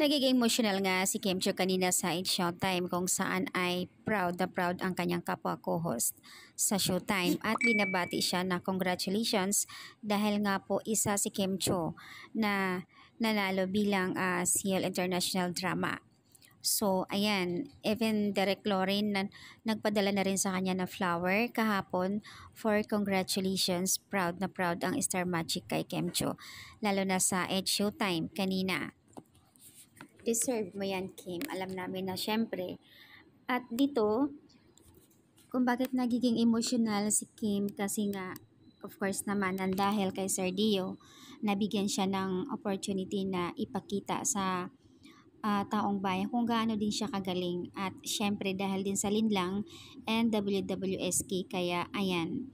Nagiging emotional nga si Kim Chu kanina sa It's Showtime kung saan ay proud na proud ang kanyang kapwa co-host sa Showtime at binabati siya na congratulations dahil nga po isa si Kim Chu na nanalo bilang uh, ah, CL International Drama. So, ayan, even Derek Lorin na, nagpadala na rin sa kanya na flower kahapon for congratulations. Proud na proud ang Star Magic kay Kemcho, lalo na sa Ed Showtime kanina deserve mo yan, Kim. Alam namin na syempre. At dito, kung bakit nagiging emotional si Kim kasi nga, of course naman, ang dahil kay Sir Dio, nabigyan siya ng opportunity na ipakita sa uh, taong bayan kung gaano din siya kagaling at syempre dahil din sa linlang and WWSK kaya ayan.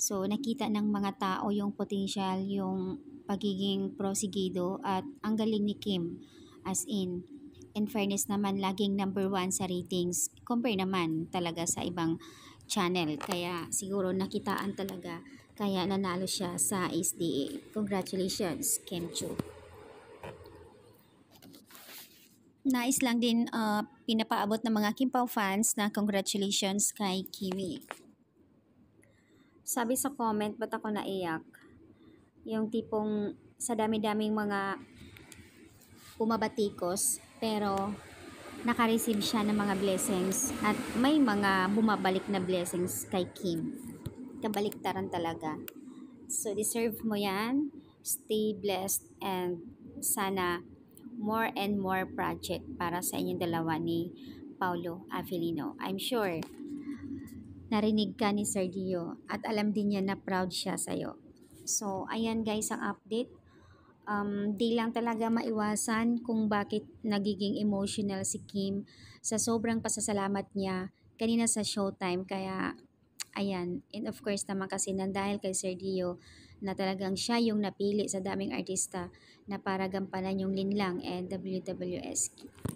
So nakita ng mga tao yung potential, yung pagiging prosigido at ang galing ni Kim. As in, in fairness naman, laging number one sa ratings. Compare naman talaga sa ibang channel. Kaya siguro nakitaan talaga. Kaya nanalo siya sa SDA. Congratulations, Kim Chu. Nais lang din uh, pinapaabot ng mga Kimpaw fans na congratulations kay Kiwi. Sabi sa comment, ba't ako naiyak? Yung tipong sa dami-daming mga umabatikos pero nakareceive siya ng mga blessings at may mga bumabalik na blessings kay Kim. Kabaliktaran talaga. So deserve mo yan. Stay blessed and sana more and more project para sa inyong dalawa ni Paulo Avelino. I'm sure narinig ka ni Sergio at alam din niya na proud siya sa'yo. So, ayan guys ang update um, di lang talaga maiwasan kung bakit nagiging emotional si Kim sa sobrang pasasalamat niya kanina sa showtime. Kaya, ayan. And of course naman kasi dahil kay Sir Dio na talagang siya yung napili sa daming artista na para gampanan yung linlang and WWS.